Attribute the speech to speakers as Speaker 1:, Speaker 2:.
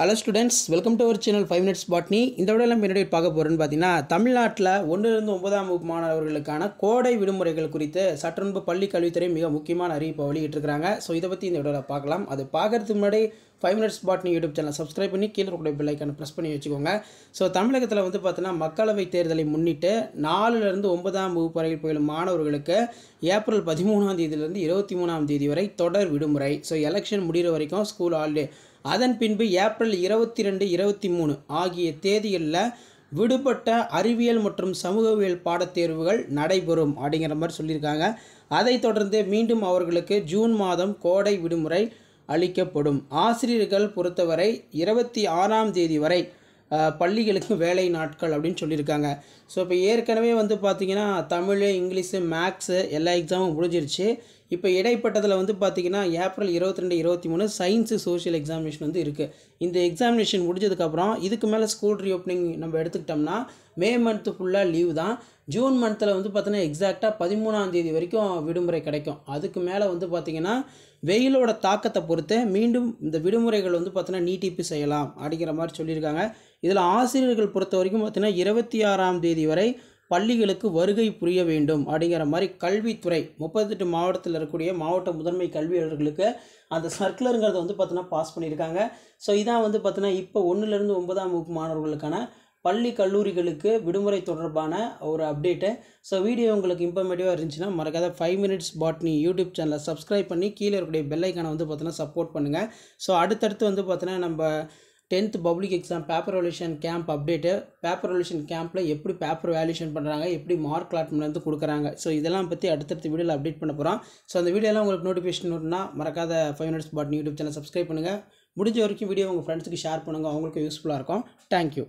Speaker 1: hello students welcome to our channel five minutes botany இந்த விடலாம் நம்ம என்னுடைய பார்க்க போகிறேன்னு பார்த்தீங்கன்னா தமிழ்நாட்டில் ஒன்றிலிருந்து ஒன்பதாம் வகுப்பு மாணவர்களுக்கான கோடை விடுமுறைகள் குறித்து சற்றன்பு பள்ளி கல்வித்துறை மிக முக்கியமான அறிவிப்பை வெளியிட்டிருக்கிறாங்க ஸோ இதை பற்றி இந்த விடவில் பார்க்கலாம் அது பார்க்குறதுக்கு முன்னாடி five minutes botany YouTube channel subscribe பண்ணி கீழே கூட பெல் ப்ரெஸ் பண்ணி வச்சுக்கோங்க ஸோ தமிழகத்தில் வந்து பார்த்தீங்கன்னா மக்களவை தேர்தலை முன்னிட்டு நாலுலேருந்து ஒன்பதாம் வகுப்பு வரையில் பயிலும் மாணவர்களுக்கு ஏப்ரல் பதிமூணாம் தேதியிலிருந்து இருபத்தி மூணாம் தேதி வரை தொடர் விடுமுறை ஸோ எலெக்ஷன் முடிகிற வரைக்கும் ஸ்கூல் ஹாலிடே அதன் பின்பு ஏப்ரல் இருபத்தி ரெண்டு இருபத்தி மூணு ஆகிய தேதிகளில் விடுபட்ட அறிவியல் மற்றும் சமூகவியல் பாடத்தேர்வுகள் நடைபெறும் அப்படிங்கிற மாதிரி சொல்லியிருக்காங்க அதைத் தொடர்ந்து மீண்டும் அவர்களுக்கு ஜூன் மாதம் கோடை விடுமுறை அளிக்கப்படும் ஆசிரியர்கள் பொறுத்தவரை இருபத்தி ஆறாம் தேதி வரை பள்ளிகளுக்கு வேலை நாட்கள் அப்படின்னு சொல்லியிருக்காங்க ஸோ இப்போ ஏற்கனவே வந்து பார்த்திங்கன்னா தமிழ் இங்கிலீஷு மேக்ஸு எல்லா எக்ஸாமும் முடிஞ்சிருச்சு இப்போ இடைப்பட்டதில் வந்து பார்த்திங்கன்னா ஏப்ரல் இருபத்தி ரெண்டு இருபத்தி மூணு சயின்ஸு சோஷியல் எக்ஸாமினேஷன் வந்து இருக்குது இந்த எக்ஸாமினேஷன் முடிஞ்சதுக்கப்புறம் இதுக்கு மேலே ஸ்கூல் ரீஓப்பனிங் நம்ம எடுத்துக்கிட்டோம்னா மே மந்த்து ஃபுல்லாக லீவு தான் ஜூன் மந்தில் வந்து பார்த்தீங்கன்னா எக்ஸாக்டாக பதிமூணாம் தேதி வரைக்கும் விடுமுறை கிடைக்கும் அதுக்கு மேலே வந்து பார்த்திங்கன்னா வெயிலோட தாக்கத்தை பொறுத்து மீண்டும் இந்த விடுமுறைகள் வந்து பார்த்திங்கன்னா நீட்டிப்பு செய்யலாம் அப்படிங்கிற மாதிரி சொல்லியிருக்காங்க இதில் ஆசிரியர்கள் பொறுத்த வரைக்கும் பார்த்திங்கன்னா இருபத்தி ஆறாம் தேதி வரை பள்ளிகளுக்கு வருகை புரிய வேண்டும் அப்படிங்கிற மாதிரி கல்வித்துறை முப்பத்தெட்டு மாவட்டத்தில் இருக்கக்கூடிய மாவட்ட முதன்மை கல்வியாளர்களுக்கு அந்த சர்க்குலருங்கிறத வந்து பார்த்தோன்னா பாஸ் பண்ணியிருக்காங்க ஸோ இதான் வந்து பார்த்தோன்னா இப்போ ஒன்றுலேருந்து ஒன்பதாம் வகுப்பு மாணவர்களுக்கான பள்ளி கல்லூரிகளுக்கு விடுமுறை தொடர்பான ஒரு அப்டேட்டு ஸோ வீடியோ உங்களுக்கு இன்ஃபர்மேட்டிவாக இருந்துச்சுன்னா மறக்காத ஃபைவ் மினிட்ஸ் பாட்னி யூடியூப் சேனலை சப்ஸ்கிரைப் பண்ணி கீழே இருக்கக்கூடிய பெல்லைக்கான வந்து பார்த்தீங்கன்னா சப்போர்ட் பண்ணுங்கள் ஸோ அடுத்தடுத்து வந்து பார்த்தீங்கன்னா நம்ம tenth public exam paper valuation camp update paper valuation கேம்ப்பில் எப்படி பேப்பர் வேல்யூஷன் பண்ணுறாங்க எப்படி மார்க் அலாட்மெண்ட் கொடுக்குறாங்க ஸோ இதெல்லாம் பற்றி அடுத்தடுத்த வீடியோவில் அப்டேட் பண்ண போகிறோம் ஸோ அந்த வீடியோலாம் உங்களுக்கு நோட்டிஃபிகேஷன் வரணும்னா மறக்காத five minutes botany YouTube channel subscribe பண்ணுங்கள் முடிஞ்ச வரைக்கும் வீடியோ உங்கள் ஃப்ரெண்ட்ஸுக்கு ஷேர் பண்ணுங்கள் அவங்களுக்கு யூஸ்ஃபுல்லாக இருக்கும் தேங்க்யூ